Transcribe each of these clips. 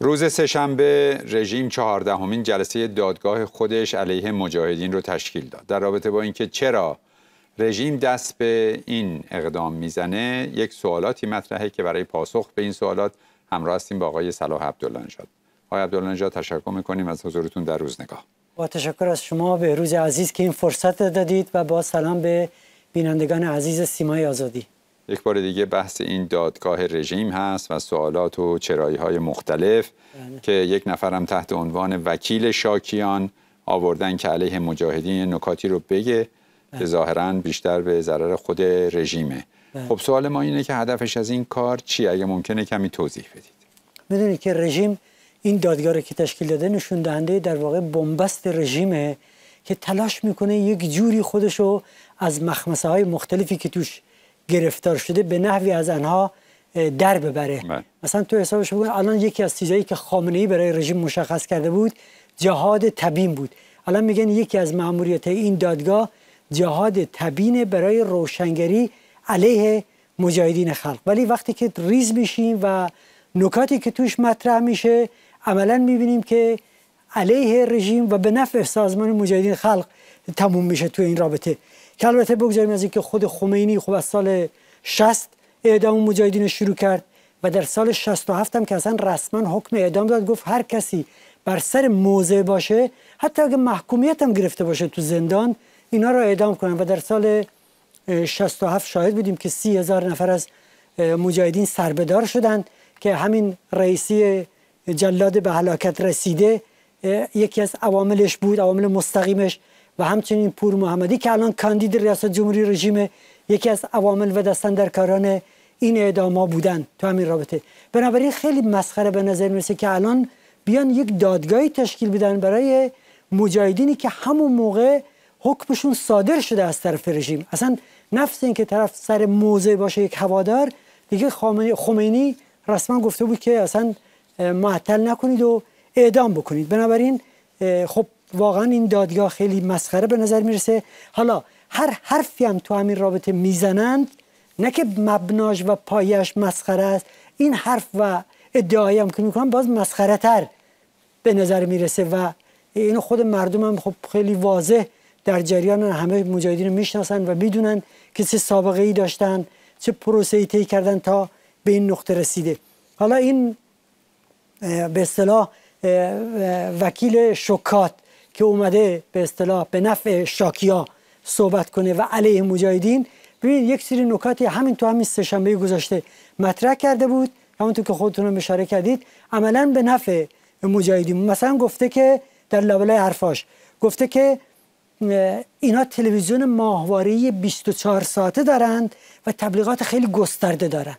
روز سهشنبه رژیم چهاردهمین جلسه دادگاه خودش علیه مجاهدین رو تشکیل داد در رابطه با اینکه چرا رژیم دست به این اقدام میزنه یک سوالاتی مطرحه که برای پاسخ به این سوالات همراه هستیم با آقای صلاح عبدالله نژاد آقای عبدالله نژاد تشکر میکنیم از حضورتون در روزنگاه با تشکر از شما به روز عزیز که این فرصت دادید و با سلام به بینندگان عزیز سیمای آزادی یک بار دیگه بحث این دادگاه رژیم هست و سوالات و چرایی های مختلف بله. که یک نفرم تحت عنوان وکیل شاکیان آوردن که علیه مجاهدین نکاتی رو بگه بله. که ظاهرا بیشتر به ضرر خود رژیمه بله. خب سوال ما اینه که هدفش از این کار چی اگه ممکنه کمی توضیح بدید میدونید که رژیم این دادگاه رو که تشکیل داده نشون دهنده در واقع بنبست رژیمه که تلاش میکنه یک جوری خودشو از مخمسه های مختلفی که توش گرفتار شده به نحوی از آنها در ببره بله. مثلا تو حسابش بگو الان یکی از چیزایی که خامنه ای برای رژیم مشخص کرده بود جهاد تبین بود الان میگن یکی از های این دادگاه جهاد تبین برای روشنگری علیه مجاهدین خلق ولی وقتی که ریز میشیم و نکاتی که توش مطرح میشه عملا میبینیم که علیه رژیم و به نفع سازمان مجاهدین خلق تموم میشه تو این رابطه که البته بگذاریم از اینکه خود خمینی خب از سال 60 اعدام مجاهدین شروع کرد و در سال 67 هم که اصلا رسما حکم اعدام داد گفت هر کسی بر سر موضع باشه حتی اگه محکومیت هم گرفته باشه تو زندان اینا رو اعدام کنن و در سال 67 شاهد بودیم که سی هزار نفر از مجاهدین سربدار شدند که همین رئیسی جلاد به هلاکت رسیده یکی از عواملش بود عوامل مستقیمش و همچنین پور محمدی که الان کاندید ریاست جمهوری رژیم یکی از عوامل و کاران این اعدام ها بودن تو همین رابطه بنابراین خیلی مسخره به نظر میرسه که الان بیان یک دادگاهی تشکیل بدن برای مجاهدینی که همون موقع حکمشون صادر شده از طرف رژیم اصلا نفس این که طرف سر موضع باشه یک هوادار دیگه خمینی رسما گفته بود که اصلا معطل نکنید و اعدام بکنید بنابراین خب واقعا این دادگاه خیلی مسخره به نظر میرسه حالا هر حرفی هم تو همین رابطه میزنند نه که مبناش و پایش مسخره است این حرف و ادعایی هم که میکنن باز مسخره تر به نظر میرسه و اینو خود مردم هم خب خیلی واضح در جریان همه مجاهدین رو میشناسن و میدونن که چه سابقه ای داشتن چه پروسه ای طی کردن تا به این نقطه رسیده حالا این به اصطلاح وکیل شکات که اومده به اصطلاح به نفع شاکیا صحبت کنه و علیه مجاهدین ببین یک سری نکاتی همین تو همین سهشنبه گذاشته مطرح کرده بود همونطور که خودتون اشاره کردید عملا به نفع مجاهدین مثلا گفته که در لابلای حرفاش گفته که اینا تلویزیون ماهواره 24 ساعته دارند و تبلیغات خیلی گسترده دارند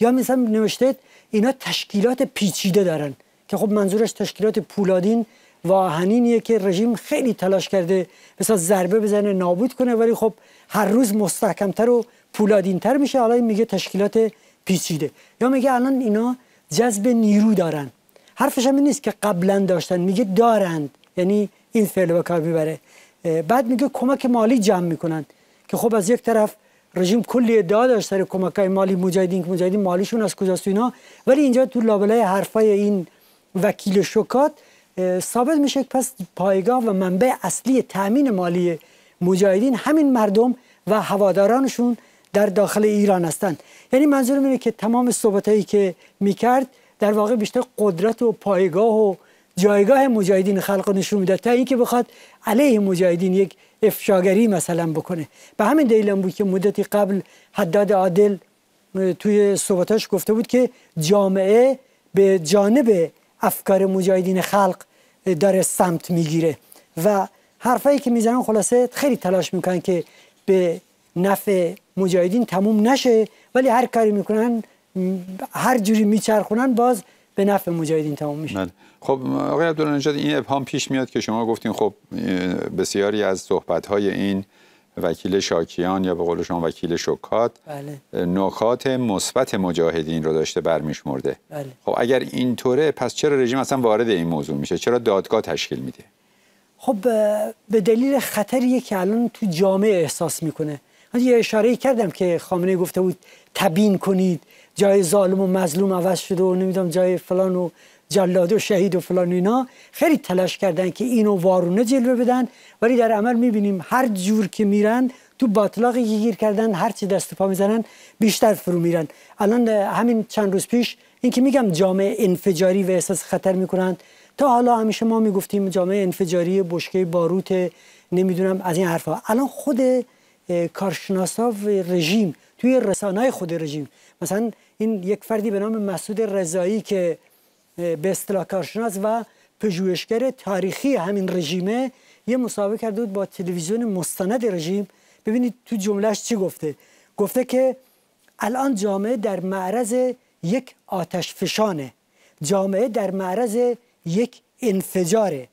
یا مثلا نوشته اینا تشکیلات پیچیده دارن که خب منظورش تشکیلات پولادین و که رژیم خیلی تلاش کرده مثلا ضربه بزنه نابود کنه ولی خب هر روز مستحکمتر و پولادینتر میشه حالا میگه تشکیلات پیچیده یا میگه الان اینا جذب نیرو دارن حرفش هم نیست که قبلا داشتن میگه دارند یعنی این فعل به کار میبره بعد میگه کمک مالی جمع میکنن که خب از یک طرف رژیم کلی ادعا داشت سر کمک های مالی مجاهدین که مجاهدین مالیشون از کجاست اینا ولی اینجا تو لابلای حرفای این وکیل شکات ثابت میشه که پس پایگاه و منبع اصلی تأمین مالی مجاهدین همین مردم و هوادارانشون در داخل ایران هستند یعنی منظورم اینه که تمام هایی که میکرد در واقع بیشتر قدرت و پایگاه و جایگاه مجاهدین خلق نشون میداد تا اینکه بخواد علیه مجاهدین یک افشاگری مثلا بکنه به همین دلیل بود که مدتی قبل حداد عادل توی صحبتاش گفته بود که جامعه به جانب افکار مجاهدین خلق داره سمت میگیره و حرفایی که میزنن خلاصه خیلی تلاش میکنن که به نفع مجاهدین تموم نشه ولی هر کاری میکنن هر جوری میچرخونن باز به نفع مجاهدین تموم میشه بله. خب آقای عبدالنژاد این ابهام پیش میاد که شما گفتین خب بسیاری از صحبت های این وکیل شاکیان یا به قول شما وکیل شکات بله. نکات مثبت مجاهدین رو داشته برمیشمرده بله. خب اگر اینطوره پس چرا رژیم اصلا وارد این موضوع میشه چرا دادگاه تشکیل میده خب به دلیل خطری که الان تو جامعه احساس میکنه من یه اشاره کردم که خامنه گفته بود تبین کنید جای ظالم و مظلوم عوض شده و نمیدونم جای فلان و جلاد و شهید و فلان اینا خیلی تلاش کردن که اینو وارونه جلوه بدن ولی در عمل میبینیم هر جور که میرن تو باطلاقی که گیر کردن هر چی دست پا میزنن بیشتر فرو میرن الان همین چند روز پیش این که میگم جامعه انفجاری و احساس خطر میکنن تا حالا همیشه ما میگفتیم جامعه انفجاری بشکه باروت نمیدونم از این حرفا الان خود کارشناسا و رژیم توی رسانه خود رژیم مثلا این یک فردی به نام مسعود رضایی که به اصطلاح کارشناس و پژوهشگر تاریخی همین رژیمه یه مسابقه کرده بود با تلویزیون مستند رژیم ببینید تو جملهش چی گفته گفته که الان جامعه در معرض یک آتش فشانه جامعه در معرض یک انفجاره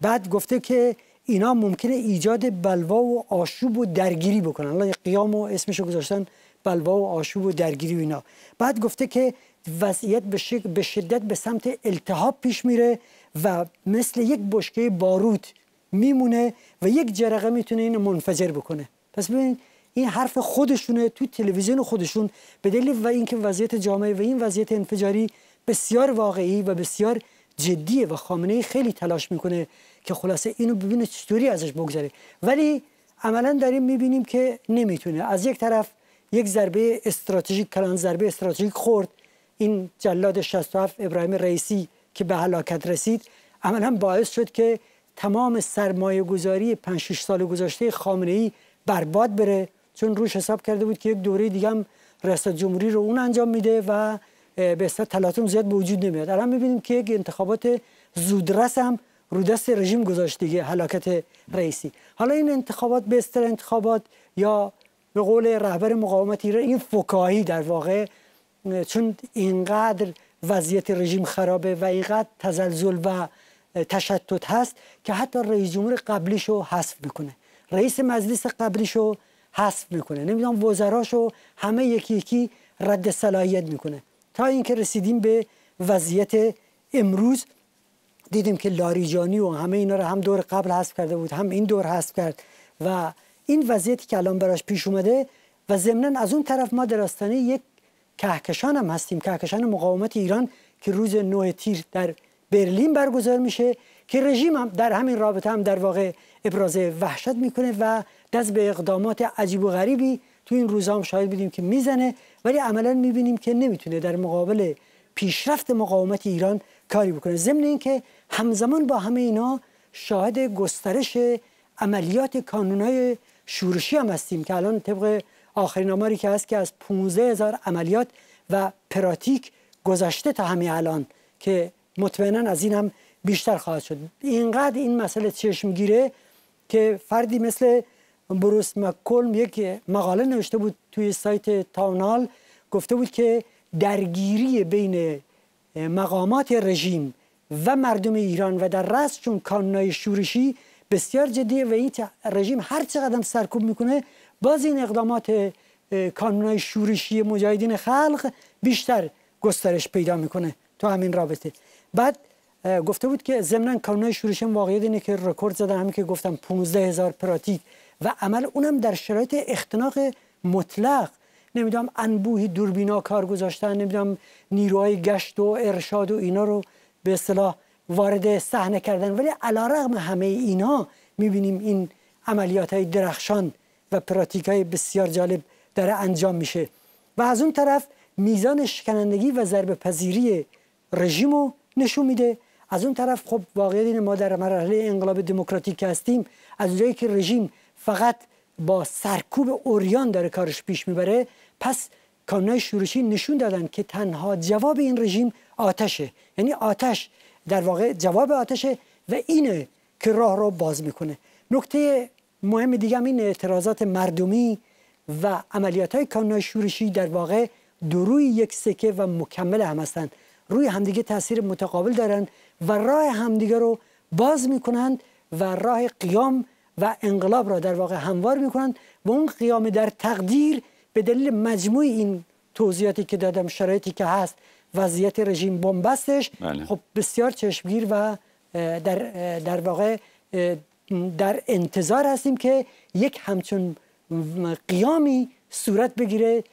بعد گفته که اینا ممکنه ایجاد بلوا و آشوب و درگیری بکنن الان قیام و اسمشو گذاشتن بلوا و آشوب و درگیری و اینا بعد گفته که وضعیت به شدت به سمت التهاب پیش میره و مثل یک بشکه بارود میمونه و یک جرقه میتونه اینو منفجر بکنه پس ببین این حرف خودشونه تو تلویزیون خودشون به دلیل و اینکه وضعیت جامعه و این وضعیت انفجاری بسیار واقعی و بسیار جدیه و خامنه خیلی تلاش میکنه که خلاصه اینو ببینه چطوری ازش بگذره ولی عملا داریم میبینیم که نمیتونه از یک طرف یک ضربه استراتژیک کلان ضربه استراتژیک خورد این جلاد 67 ابراهیم رئیسی که به هلاکت رسید عملا باعث شد که تمام سرمایه گذاری 5 6 سال گذشته خامنه ای برباد بره چون روش حساب کرده بود که یک دوره دیگه هم ریاست جمهوری رو اون انجام میده و به اصطلاح تلاطم زیاد به وجود نمیاد الان میبینیم که یک انتخابات زودرس هم رو دست رژیم گذاشت دیگه هلاکت رئیسی حالا این انتخابات به انتخابات یا به قول رهبر مقاومت ایران این فکاهی در واقع چون اینقدر وضعیت رژیم خرابه و اینقدر تزلزل و تشتت هست که حتی رئیس جمهور قبلیشو حذف میکنه رئیس مجلس قبلیشو حذف میکنه نمیدونم وزراشو همه یکی یکی رد صلاحیت میکنه تا اینکه رسیدیم به وضعیت امروز دیدیم که لاریجانی و همه اینا رو هم دور قبل حذف کرده بود هم این دور حذف کرد و این وضعیتی که الان براش پیش اومده و ضمنا از اون طرف ما آستانه یک کهکشان هم هستیم کهکشان مقاومت ایران که روز 9 تیر در برلین برگزار میشه که رژیم هم در همین رابطه هم در واقع ابراز وحشت میکنه و دست به اقدامات عجیب و غریبی تو این روزها هم شاهد بودیم که میزنه ولی عملا میبینیم که نمیتونه در مقابل پیشرفت مقاومت ایران کاری بکنه ضمن اینکه همزمان با همه اینا شاهد گسترش عملیات کانونای شورشی هم هستیم که الان طبق آخرین آماری که هست که از 15 هزار عملیات و پراتیک گذشته تا همین الان که مطمئنا از این هم بیشتر خواهد شد اینقدر این مسئله چشم گیره که فردی مثل بروس مکلم یک مقاله نوشته بود توی سایت تاونال گفته بود که درگیری بین مقامات رژیم و مردم ایران و در رست چون کانونای شورشی بسیار جدیه و این رژیم هر چقدر سرکوب میکنه باز این اقدامات کانونهای شورشی مجاهدین خلق بیشتر گسترش پیدا میکنه تو همین رابطه بعد گفته بود که ضمن شورشی هم واقعیت اینه که رکورد زدن همین که گفتم 15 هزار پراتیک و عمل اونم در شرایط اختناق مطلق نمیدونم انبوهی دوربینا کار گذاشتن نمیدونم نیروهای گشت و ارشاد و اینا رو به اصطلاح وارد صحنه کردن ولی رغم همه اینا میبینیم این عملیات های درخشان و پراتیک های بسیار جالب داره انجام میشه و از اون طرف میزان شکنندگی و ضربه پذیری رژیم رو نشون میده از اون طرف خب واقعیت اینه ما در مرحله انقلاب دموکراتیک هستیم از اونجایی که رژیم فقط با سرکوب اوریان داره کارش پیش میبره پس کانونهای شورشی نشون دادن که تنها جواب این رژیم آتشه یعنی آتش در واقع جواب آتشه و اینه که راه رو باز میکنه نکته مهم دیگه هم این اعتراضات مردمی و عملیات های شورشی در واقع دروی یک سکه و مکمل هم هستند روی همدیگه تاثیر متقابل دارن و راه همدیگه رو باز میکنند و راه قیام و انقلاب را در واقع هموار میکنند و اون قیام در تقدیر به دلیل مجموع این توضیحاتی که دادم شرایطی که هست وضعیت رژیم بنبستش بله. خب بسیار چشمگیر و در, در واقع در انتظار هستیم که یک همچون قیامی صورت بگیره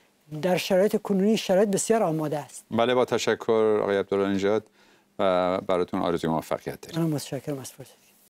در شرایط کنونی شرایط بسیار آماده است بله با تشکر آقای عبدالله نجات و براتون آرزوی موفقیت داریم متشکرم از